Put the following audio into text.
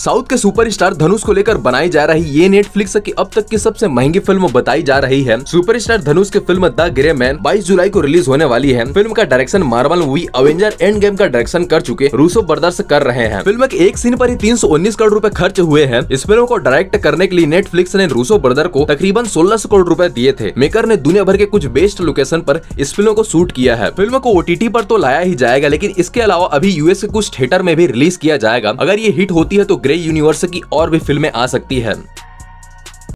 south के superstar धनुष को लेकर बनाई जा रही ये नेटफ्लिक्स की अब तक की सबसे महंगी फिल्म बताई जा रही है सुपरस्टार धनुष की फिल्म द ग्रे मैन बाईस जुलाई को रिलीज होने वाली है फिल्म का direction Marvel movie Avenger end game का डायरेक्शन कर चुके रूसो बर्दाश्त कर रहे हैं फिल्म के एक सीन आरोप ही तीन करोड़ रूपए खर्च हुए हैं इस फिल्म को डायरेक्ट करने के लिए नेटफ्लिक्स ने रूसो ब्रदर को तकरीबन सोलह करोड़ रूपए दिए थे मेकर ने दुनिया भर के कुछ बेस्ट लोकेशन आरोप इस फिल्म को शूट किया है फिल्म को ओटीटी टी तो लाया ही जाएगा लेकिन इसके अलावा अभी यूएस के कुछ थिएटर में भी रिलीज किया जाएगा अगर ये हिट होती है तो ग्रे यूनिवर्स की और भी फिल्में आ सकती है